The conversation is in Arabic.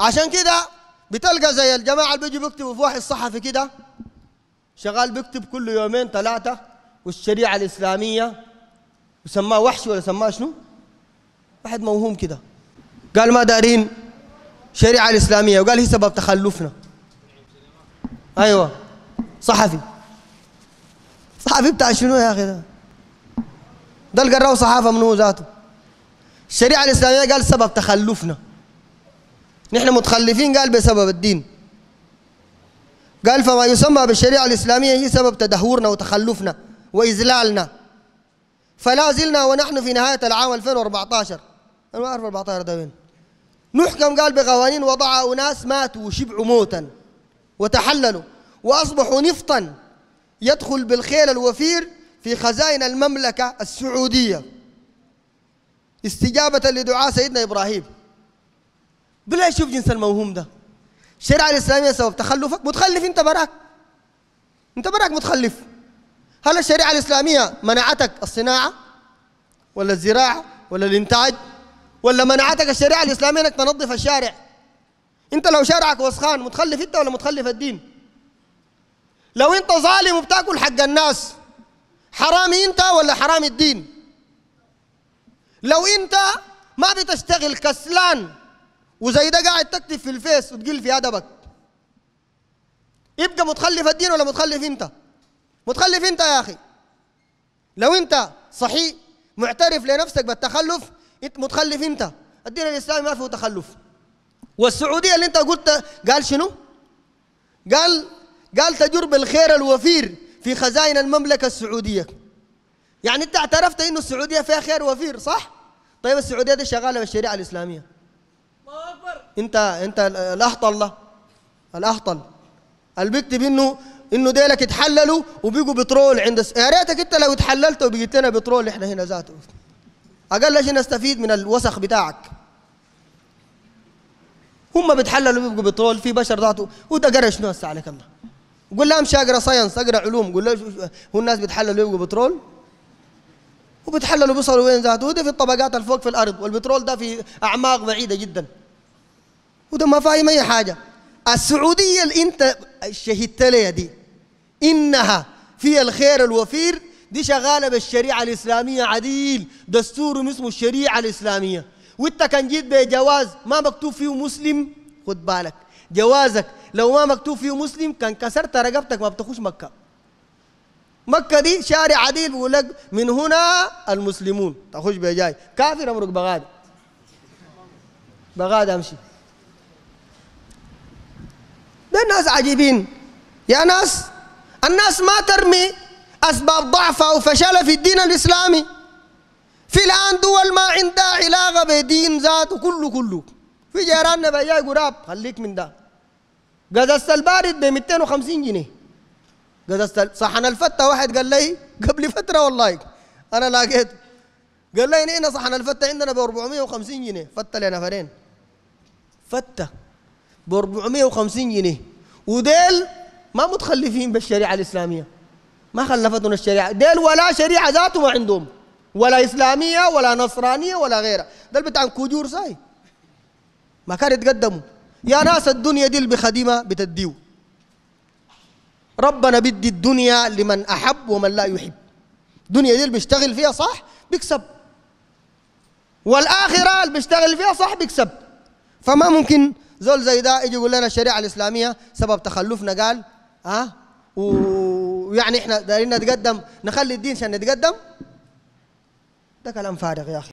عشان كده بتلقى زي الجماعة اللي بيجوا بيكتبوا في واحد صحفي كده شغال بيكتب كل يومين ثلاثة والشريعة الإسلامية وسماه وحش ولا سماه شنو؟ واحد موهوم كده قال ما دارين الشريعة الإسلامية وقال هي سبب تخلفنا أيوه صحفي صحفي بتاع شنو يا أخي ده؟ ده اللي قراه صحافة من هو ذاته الشريعة الإسلامية قال سبب تخلفنا نحن متخلفين قال بسبب الدين قال فما يسمى بالشريعة الإسلامية هي سبب تدهورنا وتخلفنا وإذلالنا فلا زلنا ونحن في نهاية العام 2014 أنا ما أعرف 14 ده وين نحكم قال بقوانين وضعها أناس ماتوا وشبعوا موتا وتحللوا وأصبحوا نفطا يدخل بالخيل الوفير في خزائن المملكة السعودية استجابة لدعاء سيدنا إبراهيم بالله شوف جنس الموهوم ده الشريعة الإسلامية سبب تخلفك متخلف أنت براك أنت براك متخلف هل الشريعة الإسلامية منعتك الصناعة ولا الزراعة ولا الإنتاج ولا منعتك الشريعة الإسلامية أنك تنظف الشارع أنت لو شارعك وسخان متخلف أنت ولا متخلف الدين لو أنت ظالم وبتاكل حق الناس حرامي أنت ولا حرامي الدين لو أنت ما بتشتغل كسلان وزي ده قاعد تكتب في الفيس وتقل في ادبك يبقى متخلف الدين ولا متخلف انت متخلف انت يا اخي لو انت صحيح معترف لنفسك بالتخلف انت متخلف انت الدين الاسلامي ما فيه تخلف والسعوديه اللي انت قلت قال شنو قال قال تجر بالخير الوفير في خزائن المملكه السعوديه يعني انت اعترفت انه السعوديه فيها خير وفير صح طيب السعوديه دي شغاله بالشريعه الاسلاميه انت انت الاهطل ده الاهطل اللي بيكتب انه انه ديلك اتحللوا وبيجوا بترول عند يا ريتك انت لو اتحللت وبقيت لنا بترول احنا هنا ذاته اقل شيء نستفيد من الوسخ بتاعك هم بيتحللوا بيبقوا بترول في بشر ذاته وده قرا شنو هسه عليك الله قول لهم اقرا ساينس اقرا علوم قول له هو الناس بيتحللوا بيبقوا بترول وبيتحللوا بيصلوا وين ذاته وده في الطبقات الفوق في الارض والبترول ده في اعماق بعيده جدا وده ما فاهم اي حاجه السعوديه اللي انت شهدت لي دي انها في الخير الوفير دي شغاله بالشريعه الاسلاميه عديل دستور اسمه الشريعه الاسلاميه وانت كان جيت بجواز ما مكتوب فيه مسلم خد بالك جوازك لو ما مكتوب فيه مسلم كان كسرت رقبتك ما بتخش مكه مكة دي شارع عديل بيقول لك من هنا المسلمون تخش بجاي كافر امرك بغادة بغادة امشي ناس عجيبين يا ناس الناس ما ترمي أسباب ضعفها وفشلها في الدين الإسلامي في الآن دول ما عندها علاقة بدين ذاته كله كله في جيراننا بيا قراب خليك من ده قزست البارد ب 250 جنيه قزست صحن الفتة واحد قال لي قبل فترة والله أنا لقيت قال لي هنا صحن الفتة عندنا ب 450 جنيه فتة لنفرين فتة ب 450 جنيه وديل ما متخلفين بالشريعة الإسلامية ما خلفتهم الشريعة ديل ولا شريعة ذاته ما عندهم ولا إسلامية ولا نصرانية ولا غيرها ده بتاع كجور ساي ما كان يتقدموا يا ناس الدنيا دي اللي بخدمة بتديو ربنا بدي الدنيا لمن أحب ومن لا يحب الدنيا دي اللي بيشتغل فيها صح بيكسب والآخرة اللي بيشتغل فيها صح بيكسب فما ممكن زول زي ده يجي يقول لنا الشريعه الاسلاميه سبب تخلفنا قال ها أه؟ ويعني احنا دايرين نتقدم نخلي الدين عشان نتقدم ده كلام فارغ يا اخي